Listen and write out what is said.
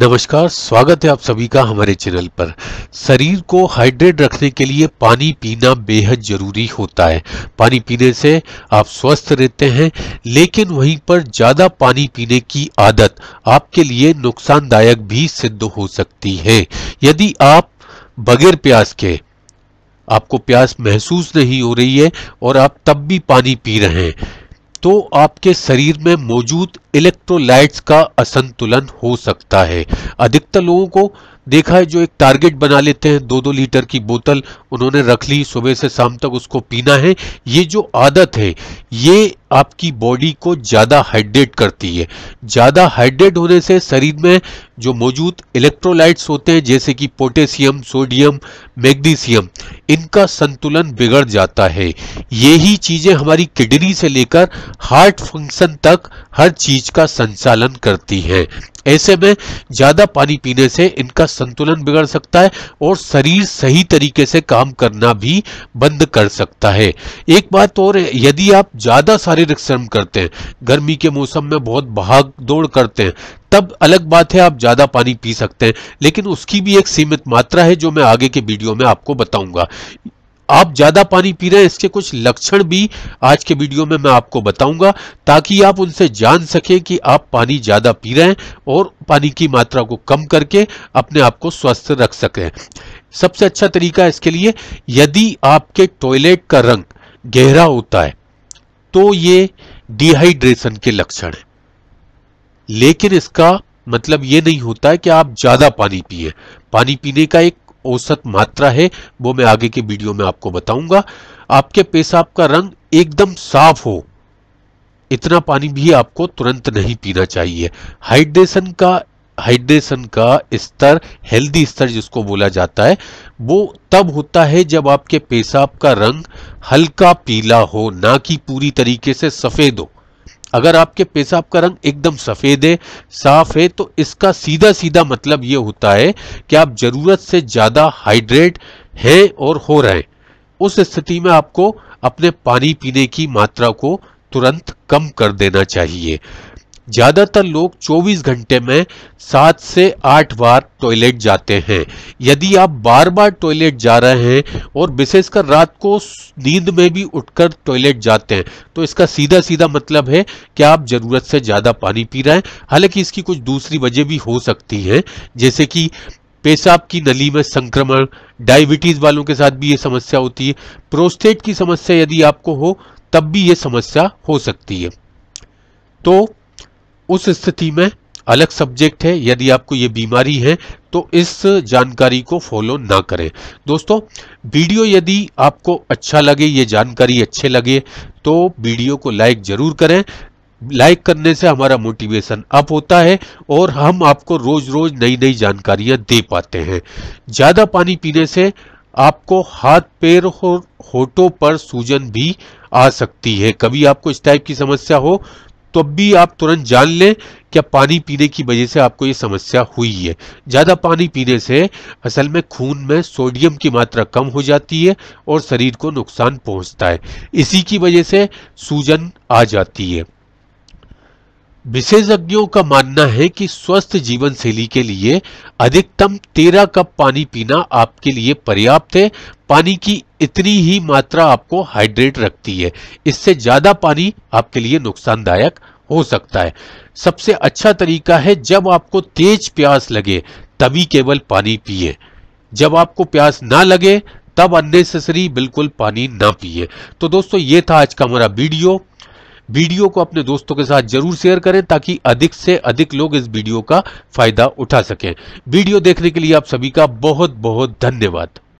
नमस्कार स्वागत है आप सभी का हमारे चैनल पर शरीर को हाइड्रेट रखने के लिए पानी पीना बेहद जरूरी होता है पानी पीने से आप स्वस्थ रहते हैं लेकिन वहीं पर ज़्यादा पानी पीने की आदत आपके लिए नुकसानदायक भी सिद्ध हो सकती है यदि आप बगैर प्यास के आपको प्यास महसूस नहीं हो रही है और आप तब भी पानी पी रहे हैं तो आपके शरीर में मौजूद इलेक्ट्रोलाइट्स का असंतुलन हो सकता है अधिकतर लोगों को देखा है जो एक टारगेट बना लेते हैं दो दो लीटर की बोतल उन्होंने रख ली सुबह से शाम तक उसको पीना है ये जो आदत है ये आपकी बॉडी को ज़्यादा हाइड्रेट करती है ज़्यादा हाइड्रेट होने से शरीर में जो मौजूद इलेक्ट्रोलाइट्स होते हैं जैसे कि पोटेशियम सोडियम मैग्नीशियम इनका संतुलन बिगड़ जाता है यही चीज़ें हमारी किडनी से लेकर हार्ट फंक्शन तक हर चीज चीज का संचालन करती है ऐसे में ज्यादा पानी पीने से इनका संतुलन बिगड़ सकता है और शरीर सही तरीके से काम करना भी बंद कर सकता है एक बात और यदि आप ज्यादा शारीरिक श्रम करते हैं गर्मी के मौसम में बहुत भाग दौड़ करते हैं तब अलग बात है आप ज्यादा पानी पी सकते हैं लेकिन उसकी भी एक सीमित मात्रा है जो मैं आगे के वीडियो में आपको बताऊंगा आप ज्यादा पानी पी रहे हैं इसके कुछ लक्षण भी आज के वीडियो में मैं आपको बताऊंगा ताकि आप उनसे जान सकें कि आप पानी ज्यादा पी रहे हैं और पानी की मात्रा को कम करके अपने आप को स्वस्थ रख सकें सबसे अच्छा तरीका इसके लिए यदि आपके टॉयलेट का रंग गहरा होता है तो ये डिहाइड्रेशन के लक्षण है लेकिन इसका मतलब ये नहीं होता है कि आप ज्यादा पानी पिए पानी पीने का एक औसत मात्रा है वो मैं आगे के वीडियो में आपको बताऊंगा आपके पेशाब का रंग एकदम साफ हो इतना पानी भी आपको तुरंत नहीं पीना चाहिए हाइड्रेशन का हाइड्रेशन का स्तर हेल्दी स्तर जिसको बोला जाता है वो तब होता है जब आपके पेशाब का रंग हल्का पीला हो ना कि पूरी तरीके से सफेद हो अगर आपके पेशाब का रंग एकदम सफ़ेद है साफ है तो इसका सीधा सीधा मतलब ये होता है कि आप ज़रूरत से ज़्यादा हाइड्रेट है और हो रहे उस स्थिति में आपको अपने पानी पीने की मात्रा को तुरंत कम कर देना चाहिए ज़्यादातर लोग 24 घंटे में सात से आठ बार टॉयलेट जाते हैं यदि आप बार बार टॉयलेट जा रहे हैं और विशेषकर रात को नींद में भी उठकर टॉयलेट जाते हैं तो इसका सीधा सीधा मतलब है कि आप ज़रूरत से ज़्यादा पानी पी रहे हैं हालांकि इसकी कुछ दूसरी वजह भी हो सकती है जैसे कि पेशाब की नली में संक्रमण डायबिटीज़ वालों के साथ भी ये समस्या होती है प्रोस्टेट की समस्या यदि आपको हो तब भी ये समस्या हो सकती है तो उस स्थिति में अलग सब्जेक्ट है यदि आपको ये बीमारी है तो इस जानकारी को फॉलो ना करें दोस्तों वीडियो यदि आपको अच्छा लगे ये जानकारी अच्छे लगे तो वीडियो को लाइक ज़रूर करें लाइक करने से हमारा मोटिवेशन अप होता है और हम आपको रोज़ रोज़ नई नई जानकारियां दे पाते हैं ज़्यादा पानी पीने से आपको हाथ पैर और होठों पर सूजन भी आ सकती है कभी आपको इस टाइप की समस्या हो तो भी आप तुरंत जान लें क्या पानी पीने की वजह से आपको ये समस्या हुई है ज़्यादा पानी पीने से असल में खून में सोडियम की मात्रा कम हो जाती है और शरीर को नुकसान पहुंचता है इसी की वजह से सूजन आ जाती है विशेषज्ञों का मानना है कि स्वस्थ जीवन शैली के लिए अधिकतम 13 कप पानी पीना आपके लिए पर्याप्त है पानी की इतनी ही मात्रा आपको हाइड्रेट रखती है इससे ज्यादा पानी आपके लिए नुकसानदायक हो सकता है सबसे अच्छा तरीका है जब आपको तेज प्यास लगे तभी केवल पानी पिए जब आपको प्यास ना लगे तब अननेसेसरी बिल्कुल पानी ना पिए तो दोस्तों ये था आज का हमारा वीडियो वीडियो को अपने दोस्तों के साथ जरूर शेयर करें ताकि अधिक से अधिक लोग इस वीडियो का फायदा उठा सकें वीडियो देखने के लिए आप सभी का बहुत बहुत धन्यवाद